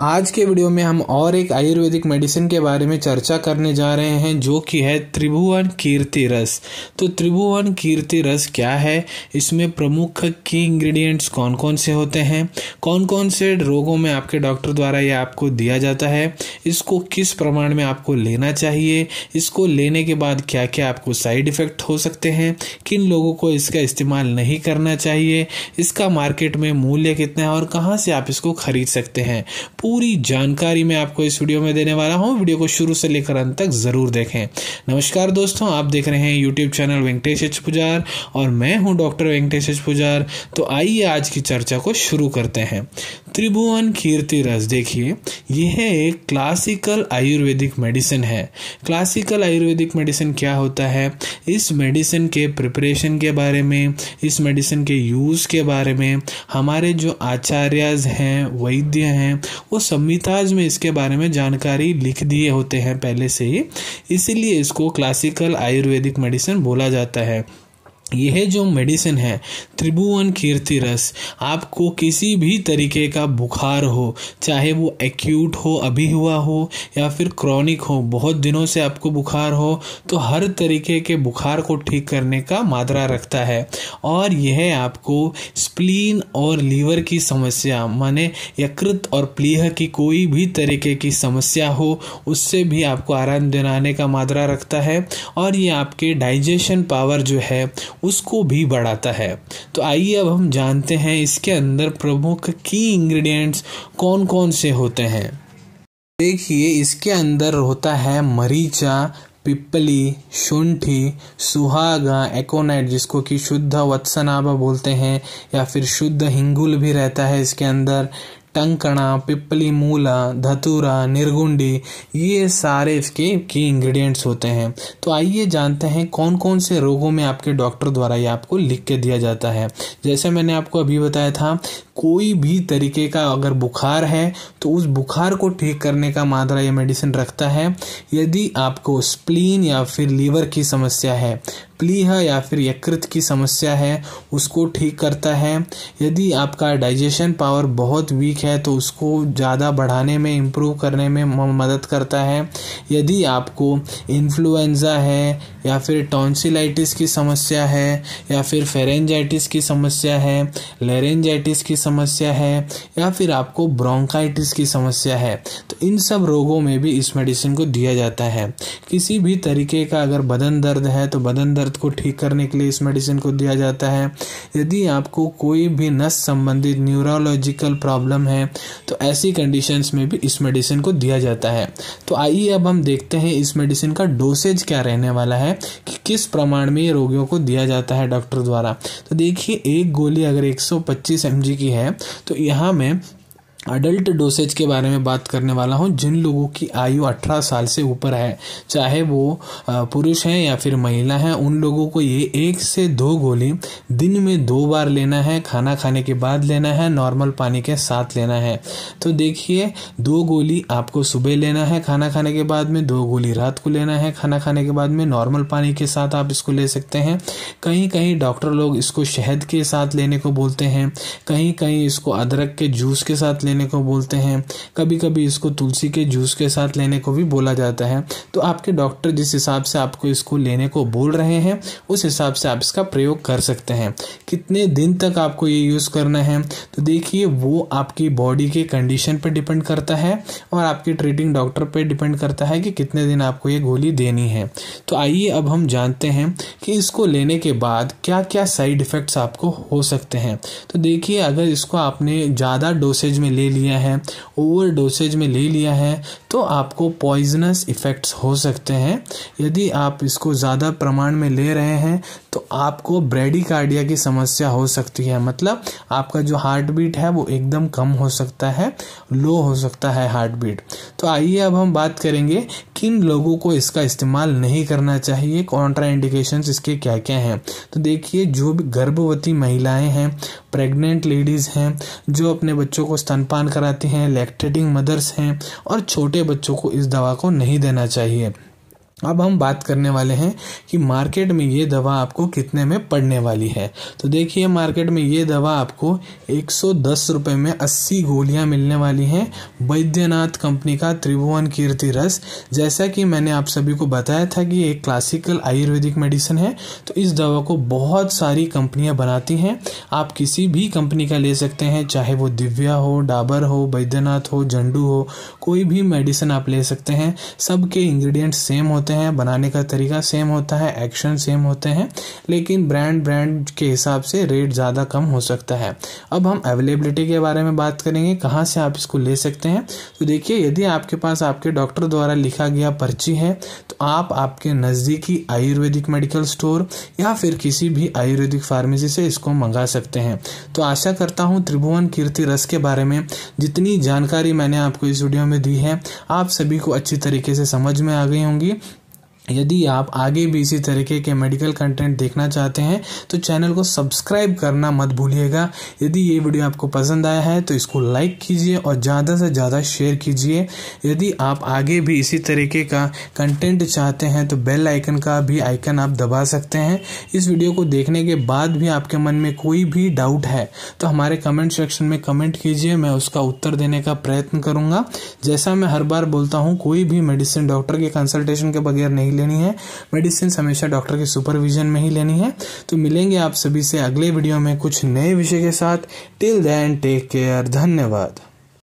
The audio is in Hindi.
आज के वीडियो में हम और एक आयुर्वेदिक मेडिसिन के बारे में चर्चा करने जा रहे हैं जो कि है त्रिभुवन कीर्ति रस तो त्रिभुवन कीर्ति रस क्या है इसमें प्रमुख की इंग्रेडिएंट्स कौन कौन से होते हैं कौन कौन से रोगों में आपके डॉक्टर द्वारा ये आपको दिया जाता है इसको किस प्रमाण में आपको लेना चाहिए इसको लेने के बाद क्या क्या आपको साइड इफ़ेक्ट हो सकते हैं किन लोगों को इसका इस्तेमाल नहीं करना चाहिए इसका मार्केट में मूल्य कितना है और कहाँ से आप इसको खरीद सकते हैं पूरी जानकारी मैं आपको इस वीडियो में देने वाला हूँ वीडियो को शुरू से लेकर अंत तक ज़रूर देखें नमस्कार दोस्तों आप देख रहे हैं YouTube channel Venkatesh H Pujar और मैं हूँ डॉक्टर वेंकटेश एच पुजार तो आइए आज की चर्चा को शुरू करते हैं त्रिभुवन कीर्ति रस देखिए यह एक क्लासिकल आयुर्वेदिक मेडिसिन है क्लासिकल आयुर्वेदिक मेडिसिन क्या होता है इस मेडिसिन के प्रिपरेशन के बारे में इस मेडिसिन के यूज़ के बारे में हमारे जो आचार्यज हैं वैद्य हैं वो संहिताज में इसके बारे में जानकारी लिख दिए होते हैं पहले से ही इसीलिए इसको क्लासिकल आयुर्वेदिक मेडिसिन बोला जाता है यह जो मेडिसिन है त्रिभुवन कीर्ति रस आपको किसी भी तरीके का बुखार हो चाहे वो एक्यूट हो अभी हुआ हो या फिर क्रॉनिक हो बहुत दिनों से आपको बुखार हो तो हर तरीके के बुखार को ठीक करने का मात्रा रखता है और यह आपको स्प्लीन और लीवर की समस्या माने यकृत और प्लीह की कोई भी तरीके की समस्या हो उससे भी आपको आराम दिलाने का मात्रा रखता है और ये आपके डाइजेशन पावर जो है उसको भी बढ़ाता है तो आइए अब हम जानते हैं इसके अंदर प्रमुख की इंग्रेडिएंट्स कौन कौन से होते हैं देखिए इसके अंदर होता है मरीचा पिपली शुंठी सुहागा एकोनाइट जिसको कि शुद्ध वत्सनाभा बोलते हैं या फिर शुद्ध हिंगुल भी रहता है इसके अंदर टंकणा पिपली मूला धतूरा निर्गुंडी ये सारे इसके की इंग्रेडिएंट्स होते हैं तो आइए जानते हैं कौन कौन से रोगों में आपके डॉक्टर द्वारा ये आपको लिख के दिया जाता है जैसे मैंने आपको अभी बताया था कोई भी तरीके का अगर बुखार है तो उस बुखार को ठीक करने का मात्रा ये मेडिसिन रखता है यदि आपको स्प्लीन या फिर लीवर की समस्या है प्लीह या फिर यकृत की समस्या है उसको ठीक करता है यदि आपका डाइजेशन पावर बहुत वीक है तो उसको ज़्यादा बढ़ाने में इम्प्रूव करने में मदद करता है यदि आपको इन्फ्लुएंज़ा है या फिर टॉन्सिलाइटिस की समस्या है या फिर फेरेंजाइटिस की समस्या है लेरेंजाइटिस की समस्या है या फिर आपको ब्रोंकाइटिस की समस्या है तो इन सब रोगों में भी इस मेडिसिन को दिया जाता है किसी भी तरीके का अगर बदन दर्द है तो बदन दर्द दर्द को ठीक करने के लिए इस मेडिसिन को दिया जाता है यदि आपको कोई भी नस संबंधित न्यूरोलॉजिकल प्रॉब्लम है तो ऐसी कंडीशंस में भी इस मेडिसिन को दिया जाता है तो आइए अब हम देखते हैं इस मेडिसिन का डोसेज क्या रहने वाला है कि किस प्रमाण में ये रोगियों को दिया जाता है डॉक्टर द्वारा तो देखिए एक गोली अगर एक सौ की है तो यहाँ में अडल्ट डोसेज के बारे में बात करने वाला हूँ जिन लोगों की आयु 18 साल से ऊपर है चाहे वो पुरुष हैं या फिर महिला हैं उन लोगों को ये एक से दो गोली दिन में दो बार लेना है खाना खाने के बाद लेना है नॉर्मल पानी के साथ लेना है तो देखिए दो गोली आपको सुबह लेना है खाना खाने के बाद में दो गोली रात को लेना है खाना खाने के बाद में नॉर्मल पानी के साथ आप इसको ले सकते हैं कहीं कहीं डॉक्टर लोग इसको शहद के साथ लेने को बोलते हैं कहीं कहीं इसको अदरक के जूस के साथ लेने को बोलते हैं कभी कभी इसको तुलसी के जूस के साथ लेने को भी बोला जाता है तो आपके डॉक्टर जिस हिसाब से आपको इसको लेने को बोल रहे हैं उस हिसाब से आप इसका प्रयोग कर सकते हैं कितने दिन तक आपको ये यूज़ करना है तो देखिए वो आपकी बॉडी के कंडीशन पर डिपेंड करता है और आपके ट्रीटिंग डॉक्टर पर डिपेंड करता है कि कितने दिन आपको ये गोली देनी है तो आइए अब हम जानते हैं कि इसको लेने के बाद क्या क्या साइड इफ़ेक्ट्स आपको हो सकते हैं तो देखिए अगर इसको आपने ज़्यादा डोसेज में ले ले लिया है ओवर डोसेज में ले लिया है तो आपको पॉइजनस इफ़ेक्ट्स हो सकते हैं यदि आप इसको ज़्यादा प्रमाण में ले रहे हैं तो आपको ब्रेडिकार्डिया की समस्या हो सकती है मतलब आपका जो हार्ट बीट है वो एकदम कम हो सकता है लो हो सकता है हार्ट बीट तो आइए अब हम बात करेंगे किन लोगों को इसका इस्तेमाल नहीं करना चाहिए कॉन्ट्रा इंडिकेशंस इसके क्या क्या हैं तो देखिए जो भी गर्भवती महिलाएं हैं प्रेग्नेंट लेडीज़ हैं जो अपने बच्चों को स्तनपान कराती हैं लैक्टेटिंग मदर्स हैं और छोटे बच्चों को इस दवा को नहीं देना चाहिए अब हम बात करने वाले हैं कि मार्केट में ये दवा आपको कितने में पड़ने वाली है तो देखिए मार्केट में ये दवा आपको एक सौ रुपये में 80 गोलियां मिलने वाली हैं वैद्यनाथ कंपनी का त्रिभुवन कीर्ति रस जैसा कि मैंने आप सभी को बताया था कि एक क्लासिकल आयुर्वेदिक मेडिसिन है तो इस दवा को बहुत सारी कंपनियाँ बनाती हैं आप किसी भी कंपनी का ले सकते हैं चाहे वो दिव्या हो डाबर हो बैद्यनाथ हो झंडू हो कोई भी मेडिसिन आप ले सकते हैं सबके इन्ग्रीडियंट्स सेम होते होते हैं बनाने का तरीका सेम होता है एक्शन सेम होते हैं लेकिन ब्रांड ब्रांड के हिसाब से रेट ज़्यादा कम हो सकता है अब हम अवेलेबिलिटी के बारे में बात करेंगे कहाँ से आप इसको ले सकते हैं तो देखिए यदि आपके पास आपके डॉक्टर द्वारा लिखा गया पर्ची है तो आप आपके नज़दीकी आयुर्वेदिक मेडिकल स्टोर या फिर किसी भी आयुर्वेदिक फार्मेसी से इसको मंगा सकते हैं तो आशा करता हूँ त्रिभुवन कीर्ति रस के बारे में जितनी जानकारी मैंने आपको इस वीडियो में दी है आप सभी को अच्छी तरीके से समझ में आ गई होंगी यदि आप आगे भी इसी तरीके के मेडिकल कंटेंट देखना चाहते हैं तो चैनल को सब्सक्राइब करना मत भूलिएगा यदि ये वीडियो आपको पसंद आया है तो इसको लाइक कीजिए और ज़्यादा से ज़्यादा शेयर कीजिए यदि आप आगे भी इसी तरीके का कंटेंट चाहते हैं तो बेल आइकन का भी आइकन आप दबा सकते हैं इस वीडियो को देखने के बाद भी आपके मन में कोई भी डाउट है तो हमारे कमेंट सेक्शन में कमेंट कीजिए मैं उसका उत्तर देने का प्रयत्न करूँगा जैसा मैं हर बार बोलता हूँ कोई भी मेडिसिन डॉक्टर के कंसल्टेशन के बगैर नहीं नहीं लेनी है मेडिसिन हमेशा डॉक्टर के सुपरविजन में ही लेनी है तो मिलेंगे आप सभी से अगले वीडियो में कुछ नए विषय के साथ टिल देन टेक केयर धन्यवाद